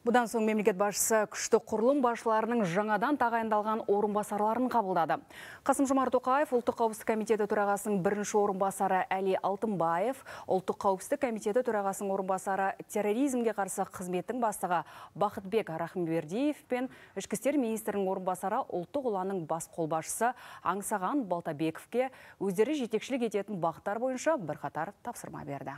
Бұдан соң мемлекет басшысы күшті құрылым басшыларының жаңадан тағайындалған орынбасарларын қабылдады. Қасым Жомарт Тоқаев ұлттық қауіпсіздік комитеті төрағасының бірінші орынбасары Әли Алтынбаев, ұлттық қауіпсіздік комитеті төрағасының орынбасары терроризмге қарсы қызметтің бастығы Бақытбек Рахымбердиев пен ішкі істер министрінің орынбасары ұлттық ұланның бас қолбасшысы Аңсаған Балтабековке өздері жетекшілік ететін бағыттар бойынша бірқатар тапсырма берді.